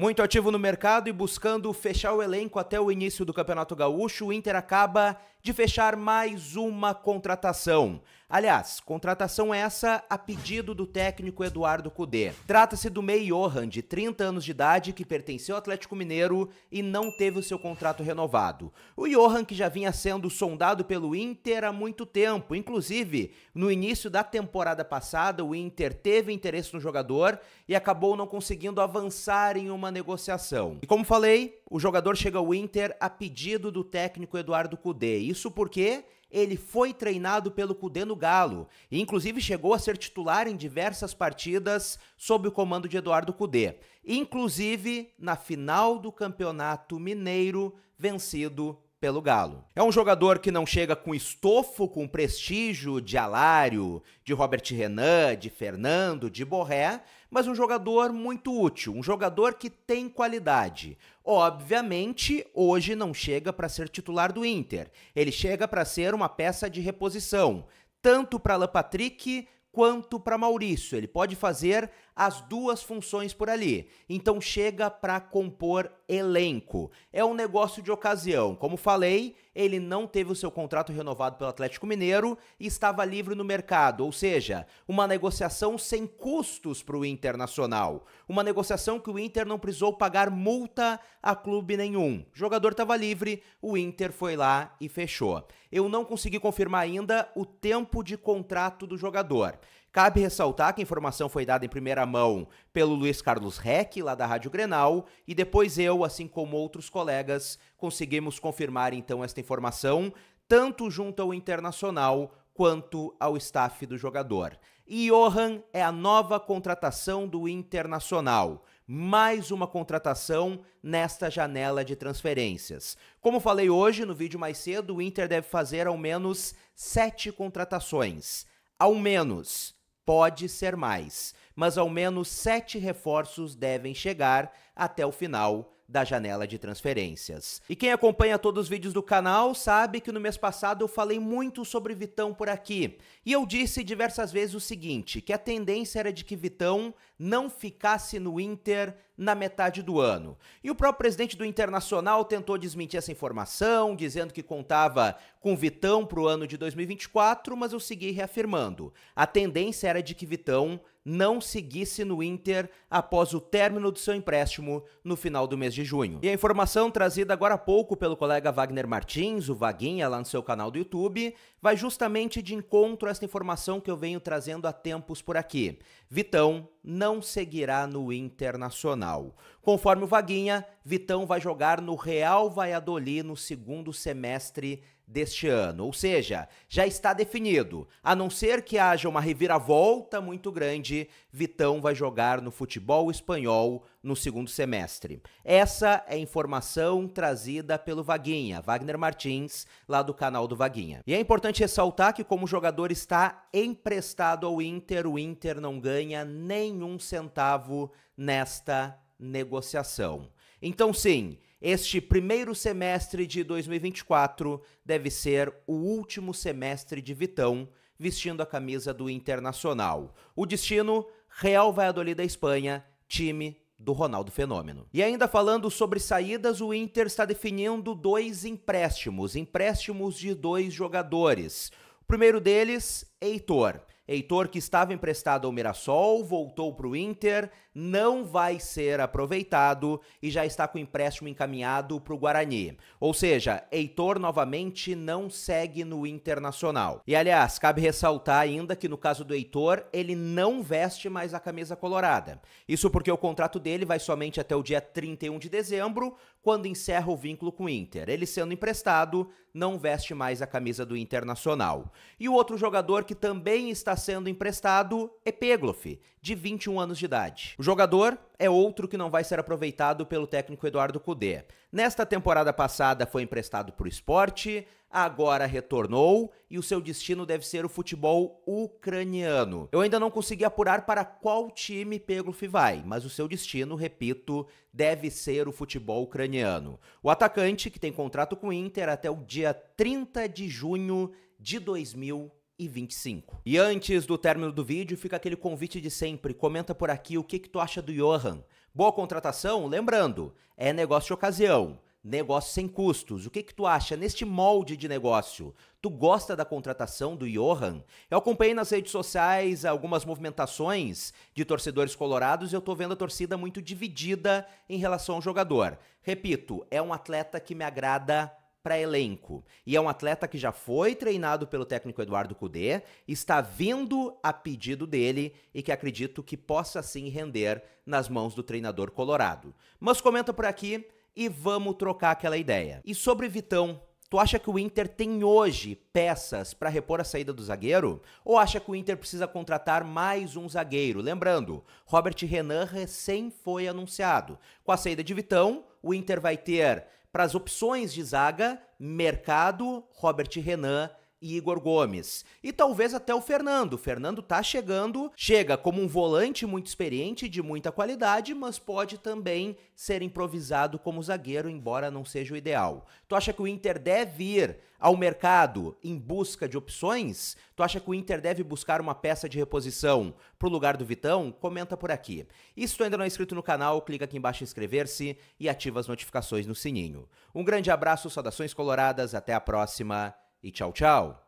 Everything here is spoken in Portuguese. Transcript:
Muito ativo no mercado e buscando fechar o elenco até o início do Campeonato Gaúcho, o Inter acaba de fechar mais uma contratação. Aliás, contratação essa a pedido do técnico Eduardo Cudê. Trata-se do Mei Johan, de 30 anos de idade, que pertenceu ao Atlético Mineiro e não teve o seu contrato renovado. O Johan, que já vinha sendo sondado pelo Inter há muito tempo, inclusive no início da temporada passada, o Inter teve interesse no jogador e acabou não conseguindo avançar em uma negociação. E como falei, o jogador chega ao Inter a pedido do técnico Eduardo Cudê isso porque ele foi treinado pelo Cudê no Galo e inclusive chegou a ser titular em diversas partidas sob o comando de Eduardo Cudê, inclusive na final do Campeonato Mineiro vencido pelo Galo. É um jogador que não chega com estofo, com prestígio de Alário, de Robert Renan, de Fernando, de Borré, mas um jogador muito útil, um jogador que tem qualidade. Obviamente, hoje não chega para ser titular do Inter. Ele chega para ser uma peça de reposição, tanto para Alan Patrick quanto para Maurício. Ele pode fazer as duas funções por ali. Então chega para compor elenco. É um negócio de ocasião. Como falei, ele não teve o seu contrato renovado pelo Atlético Mineiro e estava livre no mercado, ou seja, uma negociação sem custos para o Internacional. Uma negociação que o Inter não precisou pagar multa a clube nenhum. O jogador estava livre, o Inter foi lá e fechou. Eu não consegui confirmar ainda o tempo de contrato do jogador. Cabe ressaltar que a informação foi dada em primeira mão pelo Luiz Carlos Reck, lá da Rádio Grenal, e depois eu, assim como outros colegas, conseguimos confirmar então esta informação, tanto junto ao internacional quanto ao staff do jogador. E Johan é a nova contratação do Internacional. Mais uma contratação nesta janela de transferências. Como falei hoje no vídeo mais cedo, o Inter deve fazer ao menos sete contratações. Ao menos. Pode ser mais, mas ao menos sete reforços devem chegar até o final da janela de transferências. E quem acompanha todos os vídeos do canal sabe que no mês passado eu falei muito sobre Vitão por aqui. E eu disse diversas vezes o seguinte, que a tendência era de que Vitão não ficasse no Inter na metade do ano. E o próprio presidente do Internacional tentou desmentir essa informação, dizendo que contava com Vitão para o ano de 2024, mas eu segui reafirmando. A tendência era de que Vitão não seguisse no Inter após o término do seu empréstimo no final do mês de junho. E a informação trazida agora há pouco pelo colega Wagner Martins, o Vaguinha, lá no seu canal do YouTube, vai justamente de encontro a essa informação que eu venho trazendo há tempos por aqui. Vitão não seguirá no Internacional. Conforme o Vaguinha, Vitão vai jogar no Real Valladolid no segundo semestre deste ano. Ou seja, já está definido. A não ser que haja uma reviravolta muito grande, Vitão vai jogar no futebol espanhol no segundo semestre. Essa é a informação trazida pelo Vaguinha, Wagner Martins, lá do canal do Vaguinha. E é importante ressaltar que como o jogador está emprestado ao Inter, o Inter não ganha nem nenhum centavo nesta negociação. Então, sim, este primeiro semestre de 2024 deve ser o último semestre de Vitão vestindo a camisa do Internacional. O destino: Real Valladolid da Espanha, time do Ronaldo Fenômeno. E ainda falando sobre saídas, o Inter está definindo dois empréstimos, empréstimos de dois jogadores. O primeiro deles, Heitor. Heitor, que estava emprestado ao Mirassol, voltou para o Inter, não vai ser aproveitado e já está com o empréstimo encaminhado para o Guarani. Ou seja, Heitor novamente não segue no Internacional. E aliás, cabe ressaltar ainda que no caso do Heitor, ele não veste mais a camisa colorada. Isso porque o contrato dele vai somente até o dia 31 de dezembro, quando encerra o vínculo com o Inter. Ele sendo emprestado, não veste mais a camisa do Internacional. E o outro jogador que também está sendo emprestado Epeglof, de 21 anos de idade. O jogador é outro que não vai ser aproveitado pelo técnico Eduardo Cudê. Nesta temporada passada foi emprestado para o esporte, agora retornou e o seu destino deve ser o futebol ucraniano. Eu ainda não consegui apurar para qual time Pegloff vai, mas o seu destino, repito, deve ser o futebol ucraniano. O atacante, que tem contrato com o Inter até o dia 30 de junho de 2020 e 25. E antes do término do vídeo, fica aquele convite de sempre, comenta por aqui o que, que tu acha do Johan. Boa contratação? Lembrando, é negócio de ocasião negócio sem custos. O que que tu acha neste molde de negócio? Tu gosta da contratação do Johan? Eu acompanhei nas redes sociais algumas movimentações de torcedores colorados e eu tô vendo a torcida muito dividida em relação ao jogador. Repito, é um atleta que me agrada para elenco. E é um atleta que já foi treinado pelo técnico Eduardo Cudê, está vindo a pedido dele e que acredito que possa sim render nas mãos do treinador colorado. Mas comenta por aqui e vamos trocar aquela ideia. E sobre Vitão, Tu acha que o Inter tem hoje peças para repor a saída do zagueiro? Ou acha que o Inter precisa contratar mais um zagueiro? Lembrando, Robert Renan recém foi anunciado. Com a saída de Vitão, o Inter vai ter para as opções de zaga, Mercado, Robert Renan e Igor Gomes. E talvez até o Fernando. O Fernando tá chegando, chega como um volante muito experiente, de muita qualidade, mas pode também ser improvisado como zagueiro, embora não seja o ideal. Tu acha que o Inter deve ir ao mercado em busca de opções? Tu acha que o Inter deve buscar uma peça de reposição pro lugar do Vitão? Comenta por aqui. E se tu ainda não é inscrito no canal, clica aqui embaixo em inscrever-se e ativa as notificações no sininho. Um grande abraço, saudações coloradas, até a próxima e tchau, tchau!